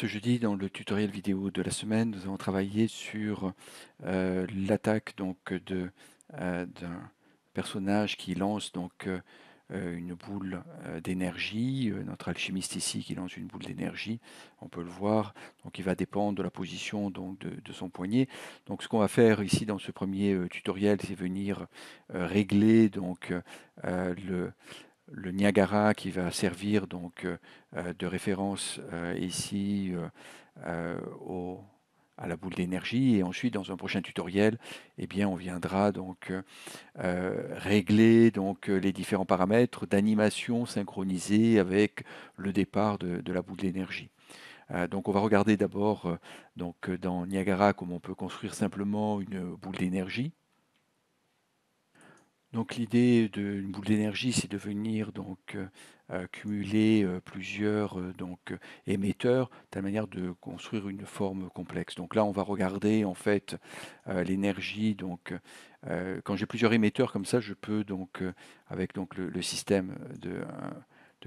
Ce jeudi, dans le tutoriel vidéo de la semaine, nous avons travaillé sur euh, l'attaque donc euh, d'un personnage qui lance donc euh, une boule d'énergie. notre alchimiste ici qui lance une boule d'énergie, on peut le voir. Donc, il va dépendre de la position donc de, de son poignet. Donc, ce qu'on va faire ici dans ce premier tutoriel, c'est venir régler donc le le Niagara qui va servir donc euh, euh, de référence euh, ici à la boule d'énergie et ensuite dans un prochain tutoriel eh bien on viendra donc régler donc les différents paramètres d'animation synchronisée avec le départ de, la boule d'énergie donc on va regarder d'abord donc dans Niagara comment on peut construire simplement une boule d'énergie donc l'idée d'une boule d'énergie, c'est de venir donc euh, cumuler euh, plusieurs euh, donc émetteurs, de telle manière de construire une forme complexe. Donc là, on va regarder en fait l'énergie. Donc quand j'ai plusieurs émetteurs comme ça, je peux donc avec donc le, système de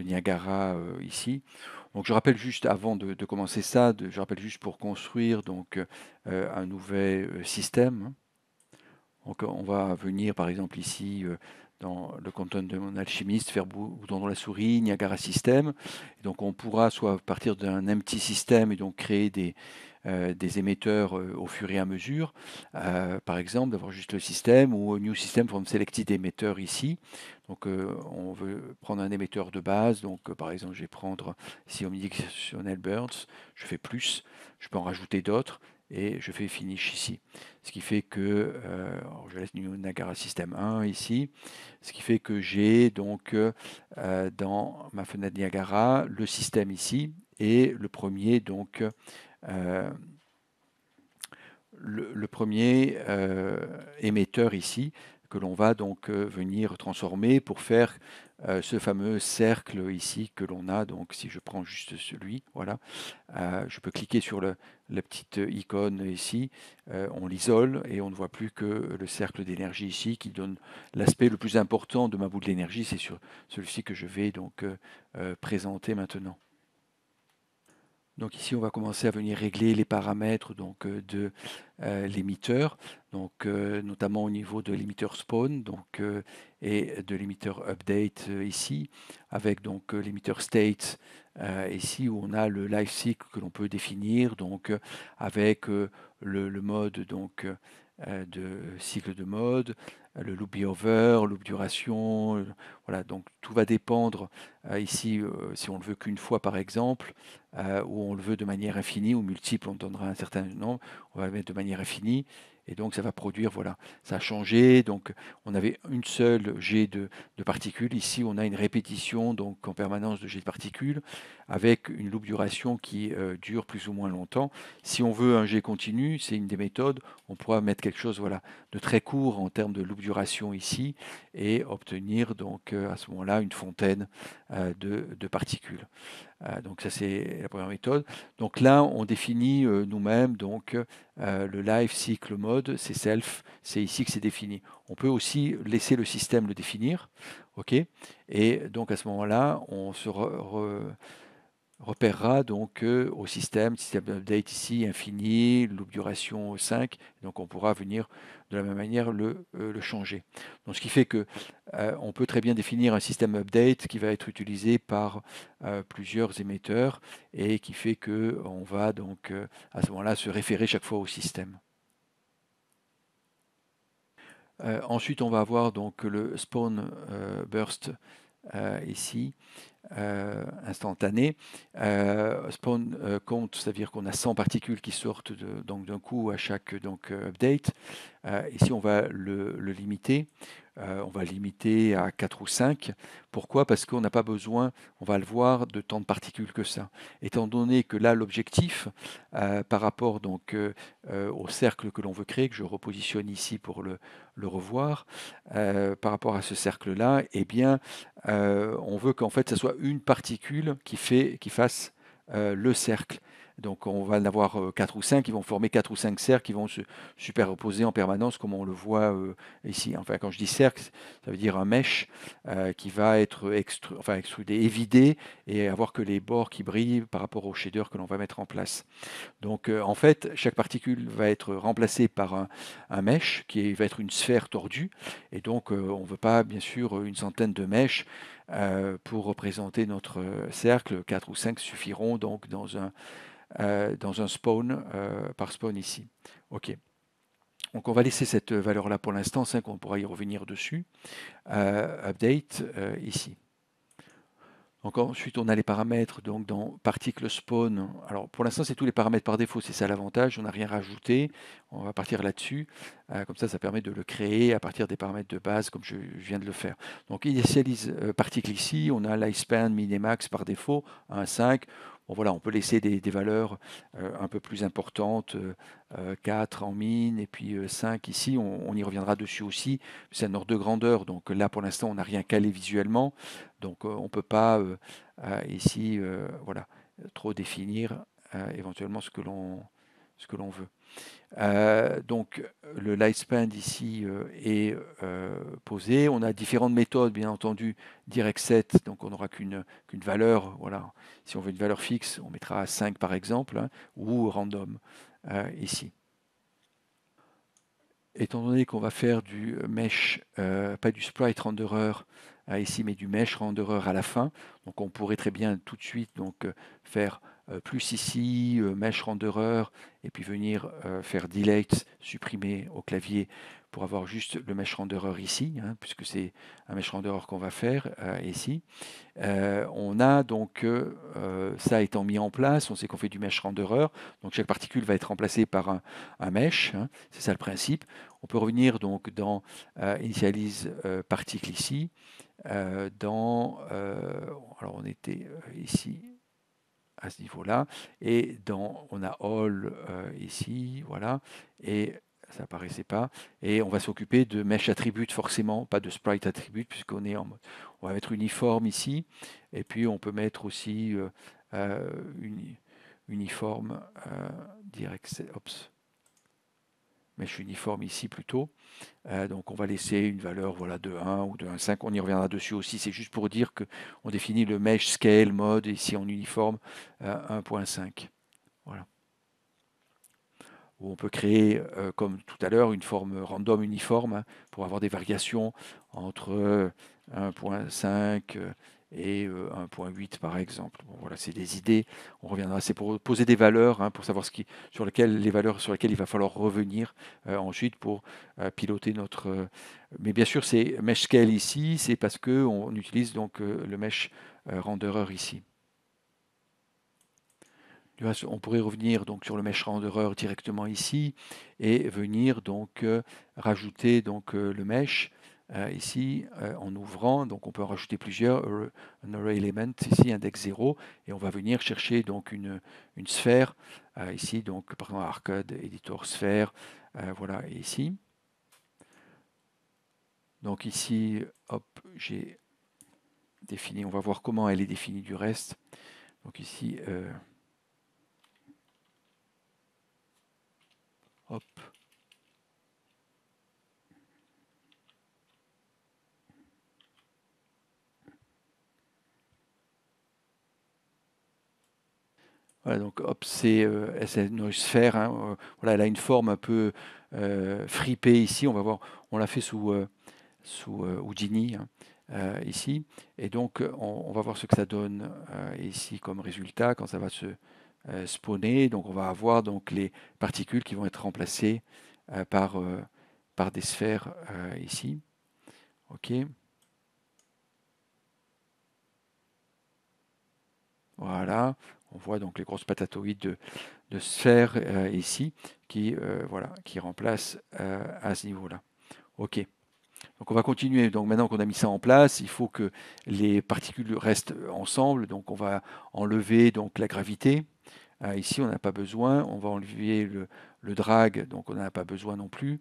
Niagara ici. Donc je rappelle juste avant de, commencer ça, je rappelle juste pour construire donc un nouvel système. Hein on va venir par exemple ici euh, dans le canton de mon alchimiste, faire bouton dans la souris, Niagara System. donc on pourra soit partir d'un empty system et donc créer des, euh, émetteurs euh, au fur et à mesure, par exemple d'avoir juste le système ou new system from selected émetteurs ici. Donc on veut prendre un émetteur de base, donc par exemple je vais prendre ici Omnidictionnel burns, je fais plus, je peux en rajouter d'autres, et je fais finish ici. Ce qui fait que euh, je laisse Niagara System 1 ici, ce qui fait que j'ai donc euh, dans ma fenêtre Niagara le système ici et le premier donc euh, le, le, premier émetteur ici que l'on va donc venir transformer pour faire euh, ce fameux cercle ici que l'on a. Donc si je prends juste celui, voilà, euh, je peux cliquer sur le, la petite icône ici, euh, on l'isole et on ne voit plus que le cercle d'énergie ici qui donne l'aspect le plus important de ma boule d'énergie. C'est sur celui-ci que je vais donc présenter maintenant. Donc ici, on va commencer à venir régler les paramètres donc, euh, de euh, l'émetteur, euh, notamment au niveau de l'émetteur spawn donc, euh, et de l'émetteur update ici, avec donc l'émetteur state ici où on a le life cycle que l'on peut définir donc avec le, le, mode donc euh, de euh, cycle de mode, euh, le loop over loop duration. Voilà, donc tout va dépendre ici si on le veut qu'une fois par exemple, ou on le veut de manière infinie ou multiple, on donnera un certain nombre, on va le mettre de manière infinie. Et donc ça va produire, voilà, ça a changé. Donc on avait une seule jet de, particules. Ici, on a une répétition donc en permanence de jet de particules avec une loupe duration qui euh, dure plus ou moins longtemps. Si on veut un jet continu, c'est une des méthodes. On pourra mettre quelque chose, voilà, de très court en termes de loupe duration ici et obtenir donc euh, à ce moment-là une fontaine euh, de, particules. Euh, donc ça c'est la première méthode. Donc là on définit euh, nous-mêmes donc le life cycle mode, c'est self, c'est ici que c'est défini. On peut aussi laisser le système le définir, ok. Et donc à ce moment-là on se repérera donc euh, au système, système update ici, infini, loop duration 5, donc on pourra venir de la même manière le, euh, changer. Donc ce qui fait que euh, on peut très bien définir un système update qui va être utilisé par plusieurs émetteurs et qui fait que on va donc à ce moment-là se référer chaque fois au système. ensuite on va avoir donc le spawn burst ici euh, instantané. Euh, spawn euh, compte, c'est-à-dire qu'on a 100 particules qui sortent donc d'un coup à chaque donc, update. ici, on va le limiter. Euh, on va limiter à 4 ou 5. Pourquoi Parce qu'on n'a pas besoin, on va le voir, de tant de particules que ça. Étant donné que là, l'objectif, euh, par rapport donc euh, au cercle que l'on veut créer, que je repositionne ici pour le, revoir, par rapport à ce cercle-là, eh bien, on veut qu'en fait, ce soit une particule qui, qui fasse le cercle. Donc on va en avoir 4 euh, ou 5 qui vont former 4 ou 5 cercles qui vont se superposer en permanence comme on le voit euh, ici. Enfin quand je dis cercle, ça veut dire un mèche euh, qui va être enfin, extrudé, évidé et avoir que les bords qui brillent par rapport au shader que l'on va mettre en place. Donc en fait chaque particule va être remplacée par un, mèche qui va être une sphère tordue et donc on ne veut pas bien sûr une centaine de mèches pour représenter notre cercle, 4 ou 5 suffiront donc dans un euh, dans un spawn euh, par spawn ici. OK. Donc on va laisser cette valeur-là pour l'instant, 5, on pourra y revenir dessus. Euh, update ici. Donc ensuite, on a les paramètres donc dans particle spawn. Alors pour l'instant, c'est tous les paramètres par défaut, c'est ça l'avantage. On n'a rien rajouté. On va partir là-dessus. comme ça, ça permet de le créer à partir des paramètres de base, comme je, viens de le faire. Donc initialise particle ici. On a lifespan, minimax par défaut, 1,5 voilà, on peut laisser des, valeurs euh, un peu plus importantes, 4 euh, euh, en mine et puis 5 ici. On, y reviendra dessus aussi. C'est un ordre de grandeur. Donc là, pour l'instant, on n'a rien calé visuellement. Donc on ne peut pas ici voilà, trop définir éventuellement ce que l'on veut. Euh, donc le lifespan ici euh, est euh, posé. On a différentes méthodes, bien entendu, direct set, donc on n'aura qu'une qu'une valeur. Voilà. Si on veut une valeur fixe, on mettra 5 par exemple, hein, ou random ici. Étant donné qu'on va faire du mesh, pas du sprite renderer ici, mais du mesh renderer à la fin, donc on pourrait très bien tout de suite donc, faire euh, plus ici, euh, mesh renderer, et puis venir euh, faire delete, supprimer au clavier pour avoir juste le mesh renderer ici, hein, puisque c'est un mesh renderer qu'on va faire ici. on a donc ça étant mis en place, on sait qu'on fait du mesh renderer, donc chaque particule va être remplacée par un, mesh, hein, c'est ça le principe. On peut revenir donc dans initialize particle ici, dans alors on était ici à ce niveau-là. Et dans, on a all euh, ici, voilà, et ça apparaissait pas. Et on va s'occuper de mesh attribute forcément, pas de sprite attribute puisqu'on est en mode. On va mettre uniforme ici, et puis on peut mettre aussi euh, euh, une, uniforme direct. Ops mais uniforme ici plutôt. Euh, donc on va laisser une valeur voilà, de 1 ou de 1,5. On y reviendra dessus aussi. C'est juste pour dire qu'on définit le mesh scale mode ici en uniforme 1,5. Euh, voilà. Où on peut créer, euh, comme tout à l'heure, une forme random uniforme hein, pour avoir des variations entre 1,5 et 1.8 euh, par exemple. voilà, c'est des idées. On reviendra. C'est pour poser des valeurs, hein, pour savoir sur les valeurs sur lesquelles il va falloir revenir euh, ensuite pour euh, piloter notre. mais bien sûr, c'est mesh scale ici, c'est parce que utilise donc le mesh renderer ici. On pourrait revenir donc sur le mesh renderer directement ici et venir donc rajouter donc le mesh euh, ici euh, en ouvrant, donc on peut en rajouter plusieurs, euh, un array element ici, index 0, et on va venir chercher donc une, sphère, ici donc par exemple arcade, editor sphère, voilà, et ici. Donc ici, hop, j'ai défini, on va voir comment elle est définie du reste. Donc ici, hop, donc hop, c'est euh, une sphère. Hein, euh, elle a une forme un peu euh, fripée ici. On va voir, on l'a fait sous, sous Houdini. Hein, ici. Et donc, on, va voir ce que ça donne ici comme résultat quand ça va se spawner. Donc, on va avoir donc, les particules qui vont être remplacées par, par des sphères ici. OK. Voilà, on voit donc les grosses patatoïdes de, sphère euh, ici qui, euh, voilà, qui remplacent euh, à ce niveau-là. OK. Donc on va continuer. Donc maintenant qu'on a mis ça en place, il faut que les particules restent ensemble. Donc on va enlever donc la gravité. Ah, ici, on n'a pas besoin. On va enlever le, drague. drag, donc on n'en a pas besoin non plus.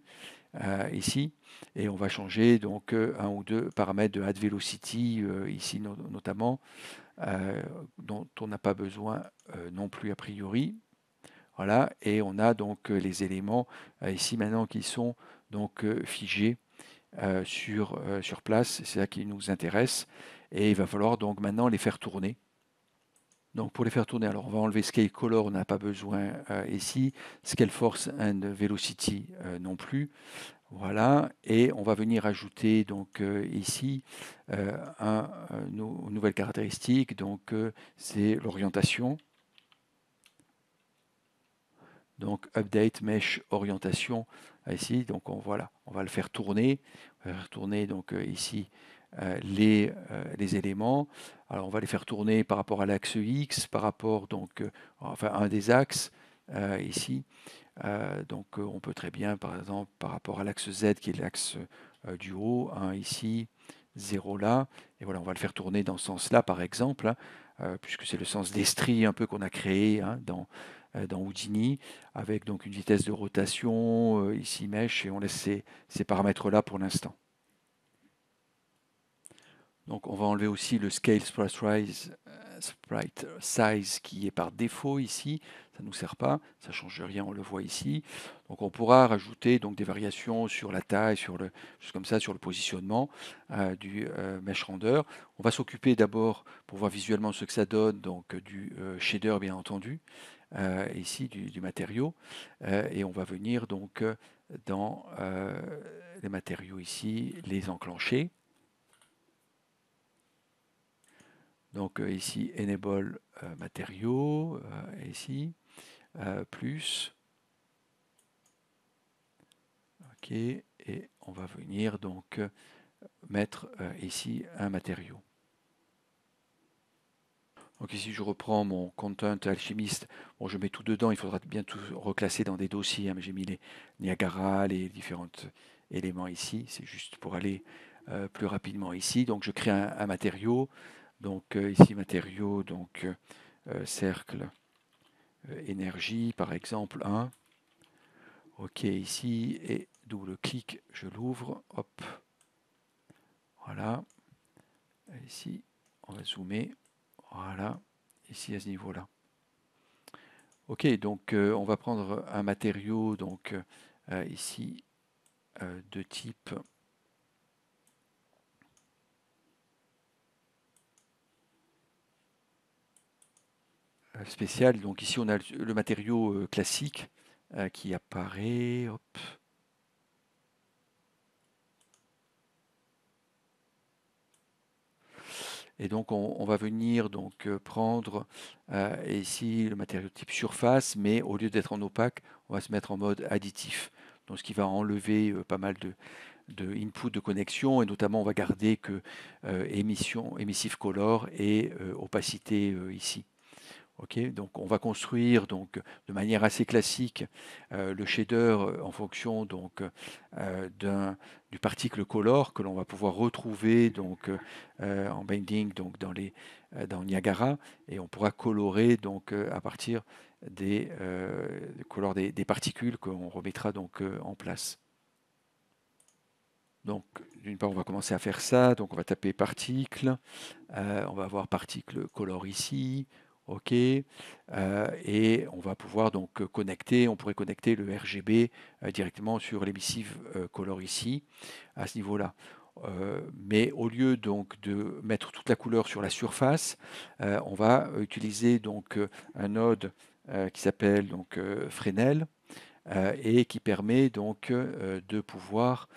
Euh, ici. Et on va changer donc euh, un ou deux paramètres de add velocity euh, ici notamment, dont on n'a pas besoin non plus a priori. Voilà, et on a donc les éléments ici maintenant qui sont donc figés sur, sur place, c'est ça qui nous intéresse. Et il va falloir donc maintenant les faire tourner. Donc pour les faire tourner, alors on va enlever Scale Color, on n'a pas besoin euh, ici. Scale Force and Velocity euh, non plus. Voilà, et on va venir ajouter donc euh, ici un, une nouvelle caractéristique, donc c'est l'orientation. Donc update mesh orientation ici, donc on, voilà, on va le faire tourner, on va faire tourner donc ici euh, euh, les, éléments. Alors on va les faire tourner par rapport à l'axe X, par rapport donc euh, enfin à un des axes ici. donc on peut très bien par exemple par rapport à l'axe Z qui est l'axe du haut, 1 ici, 0 là. Et voilà, on va le faire tourner dans ce sens-là, par exemple, hein, puisque c'est le sens d'estrie un peu qu'on a créé hein, dans, dans Houdini, avec donc une vitesse de rotation, ici mèche, et on laisse ces paramètres-là pour l'instant. Donc on va enlever aussi le scale sprite size, euh, sprite size qui est par défaut ici. Ça ne nous sert pas, ça ne change rien, on le voit ici. Donc on pourra rajouter donc des variations sur la taille, sur le, juste comme ça, sur le positionnement euh, du euh, mesh render. On va s'occuper d'abord pour voir visuellement ce que ça donne, donc du shader bien entendu, ici du, du matériau. et on va venir donc dans les matériaux ici, les enclencher. Donc euh, ici, enable euh, matériaux, euh, ici, plus. OK, et on va venir donc mettre ici un matériau. Donc ici, je reprends mon content alchimiste. Bon, je mets tout dedans. Il faudra bien tout reclasser dans des dossiers. Hein, mais j'ai mis les Niagara, les différents éléments ici. C'est juste pour aller plus rapidement ici. Donc je crée un matériau. Donc euh, ici matériaux, donc euh, euh, cercle, énergie par exemple 1. OK ici et double clic, je l'ouvre, hop. Voilà. Ici, on va zoomer. Voilà. Ici à ce niveau-là. OK, donc on va prendre un matériau donc ici de type Euh, spécial. Donc ici, on a le matériau euh, classique euh, qui apparaît. Et donc on, va venir donc prendre ici le matériau type surface, mais au lieu d'être en opaque, on va se mettre en mode additif. Donc ce qui va enlever pas mal de, de input de connexion et notamment on va garder que émission, émissif color et opacité ici on va construire donc de manière assez classique euh, le shader euh, en fonction euh, du particle color que l'on va pouvoir retrouver donc en binding donc dans Niagara et on pourra colorer donc à partir des des, particules qu'on remettra donc en place. Donc, d'une part, on va commencer à faire ça. Donc, on va taper particle. on va avoir particle color ici. OK euh, Et on va pouvoir donc euh, connecter, on pourrait connecter le RGB euh, directement sur l'émissive color ici, à ce niveau-là. mais au lieu donc de mettre toute la couleur sur la surface, on va utiliser donc un node qui s'appelle donc Fresnel euh, et qui permet donc euh, de pouvoir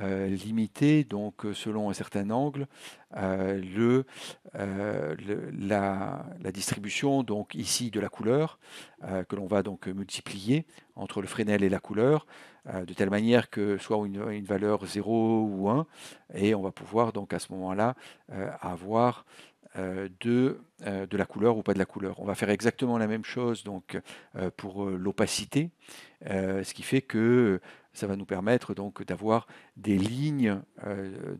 euh, limiter donc selon un certain angle le, la, distribution donc ici de la couleur que l'on va donc multiplier entre le Fresnel et la couleur de telle manière que soit une, valeur 0 ou 1 et on va pouvoir donc à ce moment-là avoir euh, de, euh, de, la couleur ou pas de la couleur. On va faire exactement la même chose donc, euh, pour l'opacité, ce qui fait que ça va nous permettre donc d'avoir des lignes euh,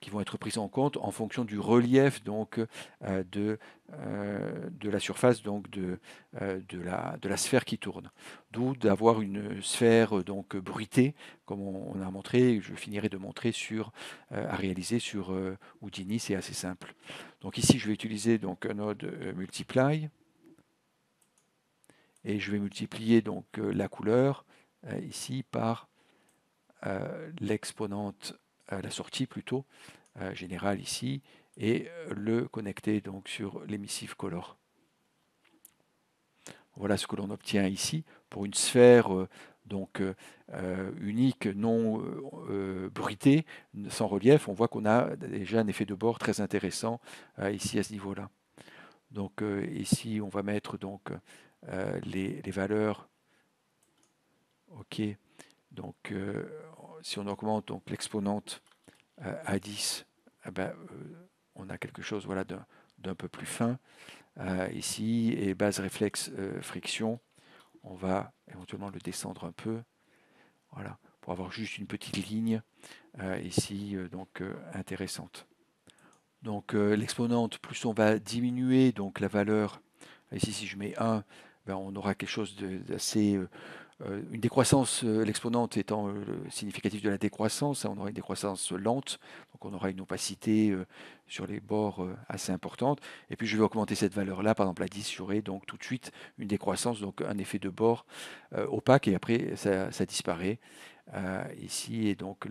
qui vont être prises en compte en fonction du relief donc euh, de, euh, de la surface donc de, de, la, de la sphère qui tourne. D'où d'avoir une sphère donc bruitée, comme on, a montré, je finirai de montrer sur à réaliser sur Houdini, c'est assez simple. Donc ici je vais utiliser donc un node multiply et je vais multiplier donc la couleur euh, ici par euh, l'exponente, euh, la sortie plutôt, générale ici, et le connecter donc sur l'émissive color. Voilà ce que l'on obtient ici pour une sphère donc unique, non bruitée, sans relief, on voit qu'on a déjà un effet de bord très intéressant ici à ce niveau-là. Donc ici, on va mettre donc les, les, valeurs OK. Donc, euh, si on augmente donc, l'exponente euh, à 10, eh ben, euh, on a quelque chose voilà, d'un, peu plus fin. ici, et base réflexe friction, on va éventuellement le descendre un peu. Voilà, pour avoir juste une petite ligne ici, donc intéressante. Donc l'exponente, plus on va diminuer donc la valeur, ici si je mets 1, ben, on aura quelque chose d'assez euh, une décroissance, euh, l'exponente étant euh, significative de la décroissance, hein, on aura une décroissance lente, donc on aura une opacité sur les bords assez importante. Et puis je vais augmenter cette valeur-là, par exemple à 10, j'aurai e, donc tout de suite une décroissance, donc un effet de bord opaque, et après ça, disparaît ici, et donc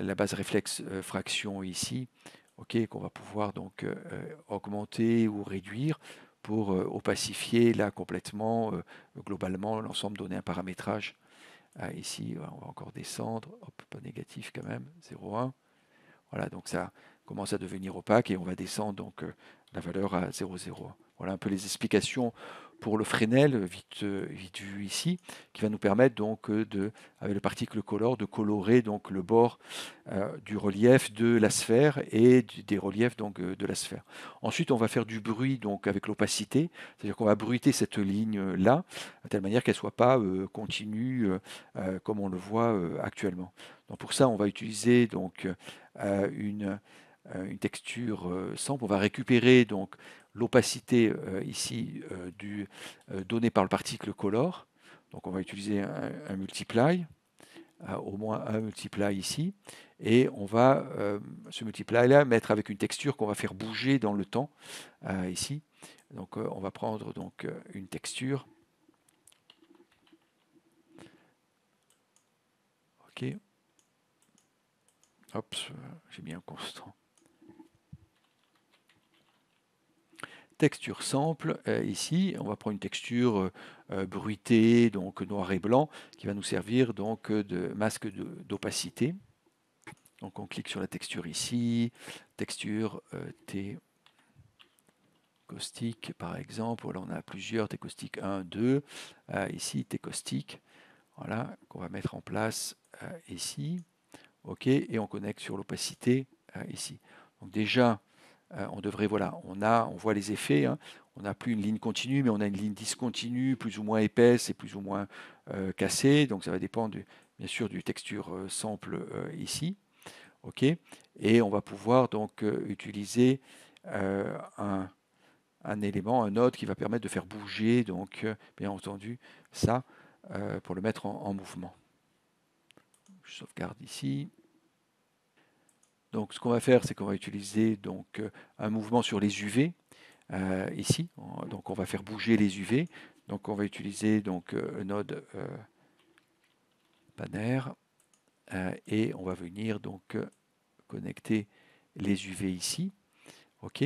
la base réflexe fraction ici, ok qu'on va pouvoir donc augmenter ou réduire pour euh, opacifier là complètement, euh, globalement, l'ensemble, donner un paramétrage. Ah, ici, on va encore descendre, pas négatif quand même, 0,1. Voilà, donc ça commence à devenir opaque et on va descendre donc euh, la valeur à 0.0. Voilà un peu les explications pour le Fresnel, vite, euh, vite vu ici, qui va nous permettre donc euh, de, avec le particle color, de colorer donc le bord euh, du relief de la sphère et des reliefs donc de la sphère. Ensuite, on va faire du bruit donc avec l'opacité, c'est-à-dire qu'on va bruiter cette ligne là, de telle manière qu'elle soit pas continue comme on le voit actuellement. Donc pour ça, on va utiliser donc une une texture simple On va récupérer donc l'opacité euh, ici euh, du, euh, donnée par le particle color. Donc on va utiliser un, multiply, au moins un multiply ici, et on va ce multiply là mettre avec une texture qu'on va faire bouger dans le temps ici. Donc on va prendre donc une texture. Ok. Hop, j'ai mis un constant. texture sample euh, ici. On va prendre une texture euh, euh, bruitée, donc noir et blanc, qui va nous servir donc de masque d'opacité. Donc on clique sur la texture ici, texture T caustique par exemple. Voilà, on a plusieurs T caustique 1, 2. ici T caustique, voilà, qu'on va mettre en place ici. OK, et on connecte sur l'opacité ici. Donc déjà, euh, on devrait, voilà, on a, on voit les effets. Hein. On n'a plus une ligne continue, mais on a une ligne discontinue, plus ou moins épaisse et plus ou moins euh, cassée. Donc ça va dépendre, bien sûr, du texture euh, sample ici. Ok. Et on va pouvoir donc utiliser un, élément, un autre qui va permettre de faire bouger, donc bien entendu, ça pour le mettre en, en mouvement. Je sauvegarde ici. Donc ce qu'on va faire, c'est qu'on va utiliser donc euh, un mouvement sur les UV euh, ici. Donc on va faire bouger les UV. Donc on va utiliser donc euh, le node euh, banner et on va venir donc connecter les UV ici. OK.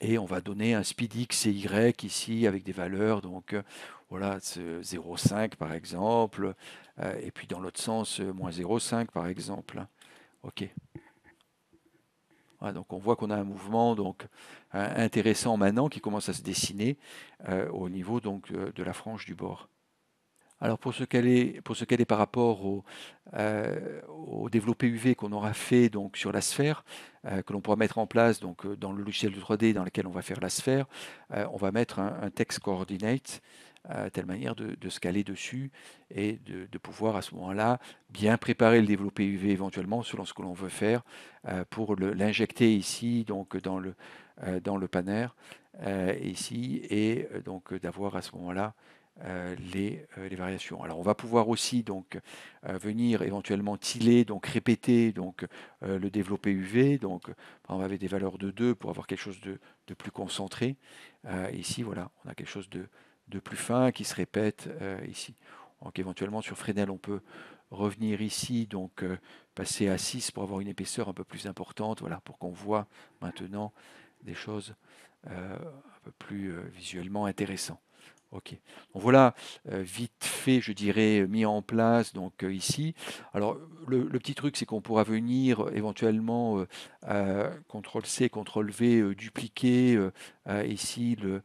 Et on va donner un speed X et Y ici avec des valeurs, donc voilà, 0,5 par exemple, et puis dans l'autre sens, moins 0,5 par exemple. OK. Ah, donc on voit qu'on a un mouvement donc, hein, intéressant maintenant qui commence à se dessiner euh, au niveau donc, euh, de la frange du bord. Alors pour ce qu'elle est, pour ce qu'elle est par rapport au, euh, au développé UV qu'on aura fait donc sur la sphère, que l'on pourra mettre en place donc dans le logiciel de 3D dans lequel on va faire la sphère, on va mettre un, un text coordinate telle manière de, se caler dessus et de, pouvoir à ce moment-là bien préparer le développé UV éventuellement selon ce que l'on veut faire euh, pour l'injecter ici donc dans le euh, dans le panner euh, ici et donc d'avoir à ce moment-là les, variations. Alors on va pouvoir aussi donc venir éventuellement tiler, donc répéter donc le développé UV, donc on avait des valeurs de 2 pour avoir quelque chose de, de plus concentré. ici voilà, on a quelque chose de, de plus fin qui se répète euh, ici. Donc éventuellement sur Fresnel, on peut revenir ici, donc euh, passer à 6 pour avoir une épaisseur un peu plus importante, voilà, pour qu'on voit maintenant des choses euh, un peu plus visuellement intéressantes. Ok. Donc voilà, vite fait, je dirais, mis en place donc ici. Alors le, petit truc, c'est qu'on pourra venir éventuellement CTRL C, CTRL V, dupliquer ici le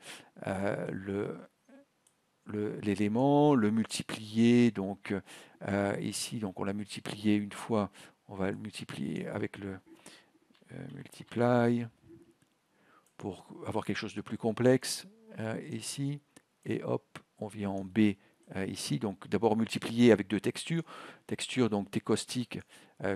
l'élément, le, multiplier. Donc euh, ici, donc on l'a multiplié une fois, on va le multiplier avec le euh, multiply pour avoir quelque chose de plus complexe euh, ici. Et hop, on vient en B ici. Donc d'abord multiplier avec deux textures. Texture donc des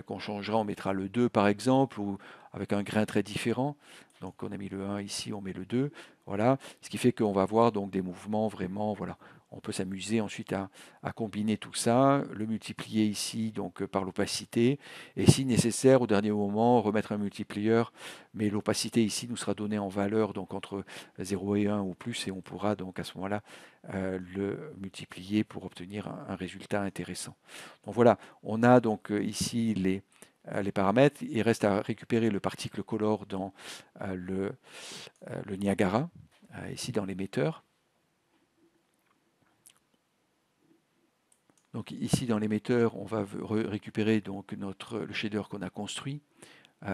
qu'on changera, on mettra le 2 par exemple, ou avec un grain très différent. Donc on a mis le 1 ici, on met le 2. Voilà. Ce qui fait qu'on va avoir donc des mouvements vraiment. Voilà. On peut s'amuser ensuite à, combiner tout ça, le multiplier ici donc par l'opacité, et si nécessaire au dernier moment remettre un multiplier, mais l'opacité ici nous sera donnée en valeur donc entre 0 et 1 ou plus, et on pourra donc à ce moment-là euh, le multiplier pour obtenir un, résultat intéressant. Donc voilà, on a donc euh, ici les, euh, les paramètres. Il reste à récupérer le particle color dans euh, euh, le, Niagara, ici dans l'émetteur. Donc ici dans l'émetteur, on va récupérer donc notre, le shader qu'on a construit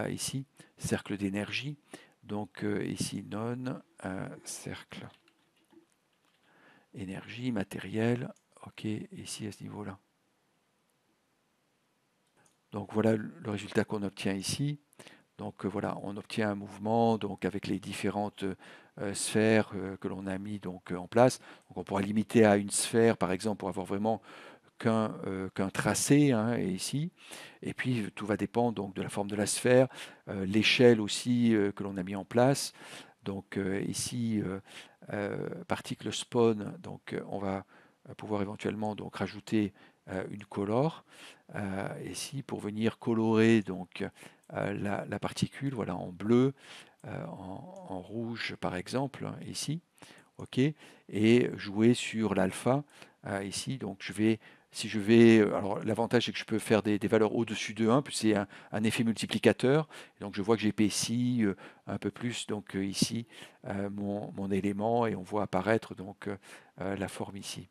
ici, cercle d'énergie. Donc ici non, cercle énergie, matériel, ok, ici à ce niveau-là. Donc voilà le résultat qu'on obtient ici. Donc euh, voilà, on obtient un mouvement donc avec les différentes euh, sphères euh, que l'on a mis donc en place. Donc, on pourra limiter à une sphère par exemple pour avoir vraiment qu'un tracé hein, ici. Et puis tout va dépendre donc de la forme de la sphère, l'échelle aussi que l'on a mis en place. Donc ici particle spawn, donc on va pouvoir éventuellement donc rajouter euh, une color. ici euh, pour venir colorer donc euh, la, particule, voilà en bleu, en, rouge par exemple hein, ici, ok, et jouer sur l'alpha ici. Donc je vais si je vais, alors l'avantage c'est que je peux faire des, valeurs au-dessus de 1, puis c'est un, effet multiplicateur. Donc je vois que j'épaissis un peu plus donc ici mon, mon, élément et on voit apparaître donc la forme ici.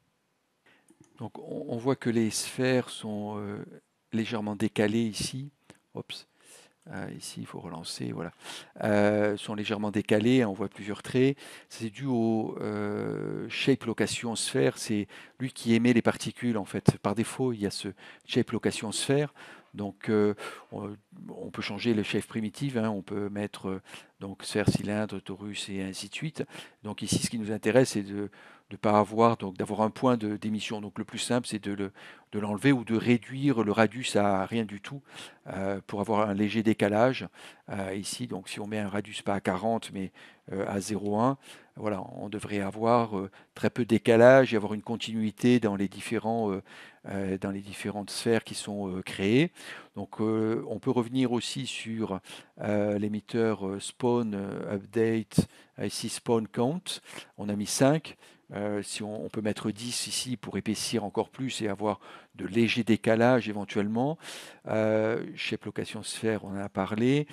Donc on, voit que les sphères sont euh, légèrement décalées ici. Euh, ici, il faut relancer, voilà. Euh, sont légèrement décalées, on voit plusieurs traits. C'est dû au shape location sphère, c'est lui qui émet les particules en fait. Par défaut, il y a ce shape location sphère. Donc, on, peut changer le shape primitive. Hein. on peut mettre donc sphère, cylindre, torus et ainsi de suite. Donc ici, ce qui nous intéresse, c'est de de pas avoir donc d'avoir un point d'émission. Donc le plus simple, c'est de l'enlever ou de réduire le radius à rien du tout euh, pour avoir un léger décalage. Euh, ici, donc si on met un radius pas à 40 mais euh, à 0,1, voilà, on devrait avoir très peu de décalage et avoir une continuité dans les différents dans les différentes sphères qui sont créées. Donc on peut revenir aussi sur l'émetteur spawn update ici spawn count. On a mis 5 euh, si on, peut mettre 10 ici pour épaissir encore plus et avoir de légers décalages éventuellement. Euh, location sphère, on en a parlé.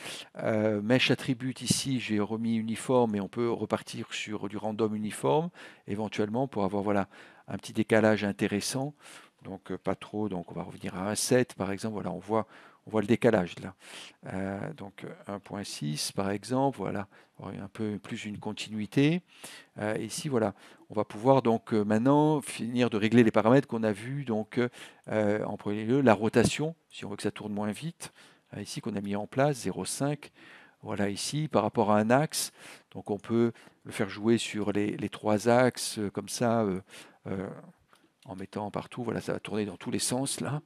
Mesh Attribute ici, j'ai remis uniforme et on peut repartir sur du random uniforme éventuellement pour avoir voilà un petit décalage intéressant. Donc euh, pas trop, donc on va revenir à un 7 par exemple. Voilà, on voit on voit le décalage là. Euh, donc 1.6 euh, par exemple, voilà, un peu plus une continuité. Euh, ici, voilà, on va pouvoir donc maintenant finir de régler les paramètres qu'on a vus. Donc en premier lieu, la rotation, si on veut que ça tourne moins vite, ici qu'on a mis en place 0,5. Voilà ici, par rapport à un axe, donc on peut le faire jouer sur les, trois axes comme ça en mettant partout, voilà, ça va tourner dans tous les sens là.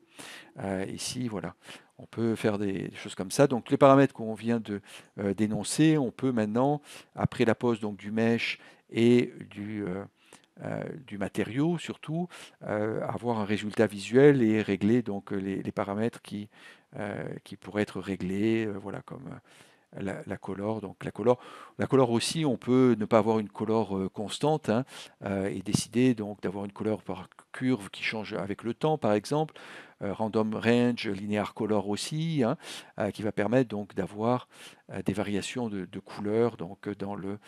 ici, voilà, on peut faire des choses comme ça. Donc les paramètres qu'on vient de euh, dénoncer, on peut maintenant, après la pose donc, du mesh et du, euh, euh, du matériau surtout, avoir un résultat visuel et régler donc, les, paramètres qui, qui pourraient être réglés, voilà, comme la, la, color. Donc la couleur la couleur aussi, on peut ne pas avoir une couleur constante hein, euh, et décider donc d'avoir une couleur par curve qui change avec le temps, par exemple. Euh, random range, linear color aussi, hein, euh, qui va permettre donc d'avoir des variations de, de couleurs donc dans le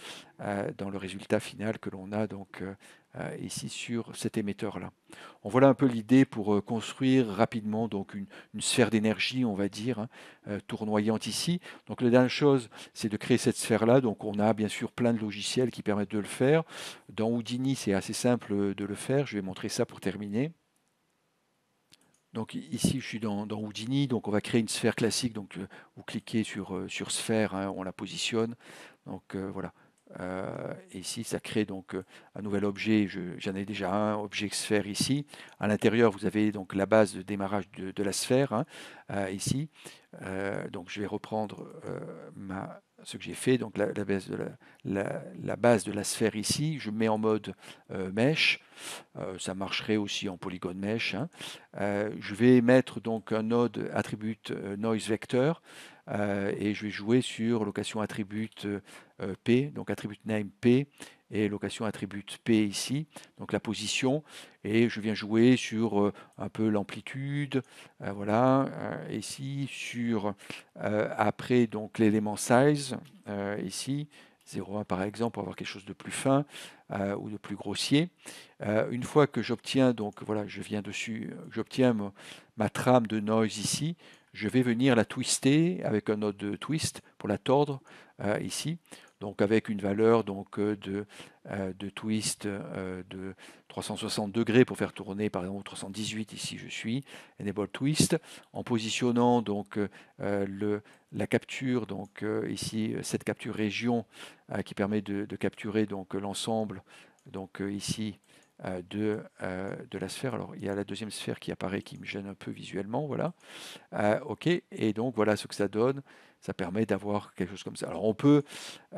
dans le résultat final que l'on a donc euh, ici sur cet émetteur-là. On voilà un peu l'idée pour euh, construire rapidement donc une, sphère d'énergie, on va dire, hein, euh, tournoyante ici. Donc la dernière chose, c'est de créer cette sphère-là. Donc on a bien sûr plein de logiciels qui permettent de le faire. Dans Houdini, c'est assez simple de le faire. Je vais montrer ça pour terminer. Donc ici, je suis dans, Houdini, donc on va créer une sphère classique. Donc vous cliquez sur, sur sphère, hein, on la positionne. Donc voilà, euh, et ici, ça crée donc euh, un nouvel objet. J'en ai déjà un, objet sphère ici. À l'intérieur, vous avez donc la base de démarrage de, la sphère hein, euh, ici. donc, je vais reprendre ce que j'ai fait, donc la, base de la, base de la sphère ici, je mets en mode mesh, ça marcherait aussi en polygone mesh, hein. je vais mettre donc un node attribute noise vector et je vais jouer sur location attribute euh, P, donc attribute name P et location attribute P ici, donc la position, et je viens jouer sur euh, un peu l'amplitude, euh, voilà, ici, sur après donc l'élément size, ici, 0,1 par exemple pour avoir quelque chose de plus fin ou de plus grossier. une fois que j'obtiens, donc voilà, je viens dessus, j'obtiens ma, trame de noise ici, je vais venir la twister avec un autre twist pour la tordre ici donc avec une valeur donc, euh, de, euh, de twist euh, de 360 degrés pour faire tourner par exemple 318 ici je suis, enable twist, en positionnant donc le, la capture, donc ici cette capture région qui permet de, capturer l'ensemble donc ici de, de, la sphère. Alors, il y a la deuxième sphère qui apparaît, qui me gêne un peu visuellement, voilà. OK, et donc, voilà ce que ça donne ça permet d'avoir quelque chose comme ça. Alors on peut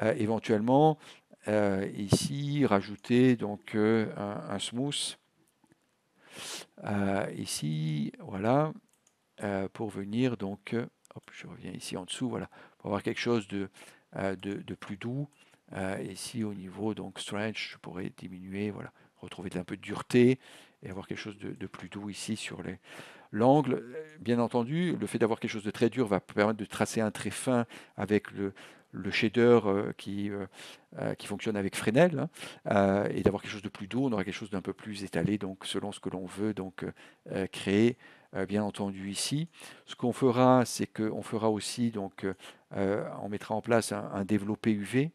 euh, éventuellement euh, ici rajouter donc euh, un, smooth ici, voilà, pour venir donc, hop, je reviens ici en dessous, voilà, pour avoir quelque chose de, de, plus doux. ici au niveau donc stretch, je pourrais diminuer, voilà, retrouver un peu de dureté et avoir quelque chose de, de plus doux ici sur les L'angle, bien entendu, le fait d'avoir quelque chose de très dur va permettre de tracer un trait fin avec le, shader euh, euh, euh, qui, fonctionne avec Fresnel, hein, et d'avoir quelque chose de plus doux, on aura quelque chose d'un peu plus étalé, donc selon ce que l'on veut donc créer, bien entendu ici. Ce qu'on fera, c'est qu'on fera aussi donc on mettra en place un, un développé UV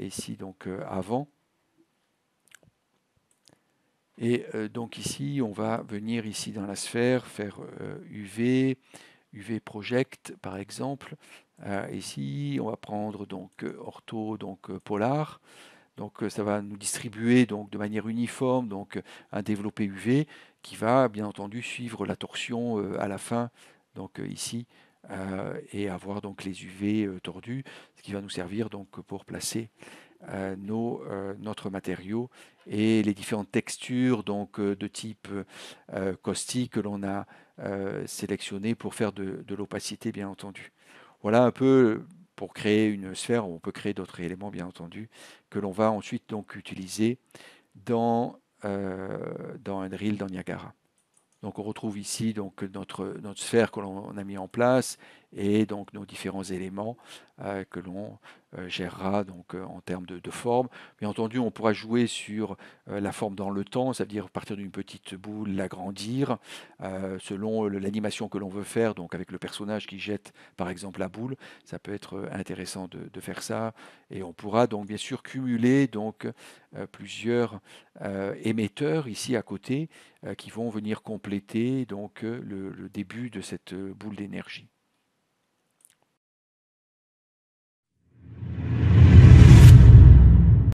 ici donc avant et euh, donc ici, on va venir ici dans la sphère faire UV, euh, UV Project par exemple. Euh, ici, on va prendre donc ortho, donc polar. Donc ça va nous distribuer donc de manière uniforme donc un développé UV qui va bien entendu suivre la torsion à la fin donc ici et avoir donc les UV tordus, ce qui va nous servir donc pour placer euh, nos, euh, notre matériau et les différentes textures donc, euh, de type caustique que l'on a sélectionné pour faire de, de l'opacité, bien entendu. Voilà un peu pour créer une sphère, on peut créer d'autres éléments, bien entendu, que l'on va ensuite donc utiliser dans, dans Unreal, dans Niagara. Donc on retrouve ici donc notre, notre sphère que l'on a mis en place et donc nos différents éléments euh, que l'on euh, gérera donc euh, en termes de, forme. Bien entendu, on pourra jouer sur la forme dans le temps, cest à dire partir d'une petite boule, l'agrandir selon l'animation que l'on veut faire, donc avec le personnage qui jette par exemple la boule, ça peut être intéressant de, faire ça. Et on pourra donc bien sûr cumuler donc plusieurs émetteurs ici à côté qui vont venir compléter donc le début de cette boule d'énergie.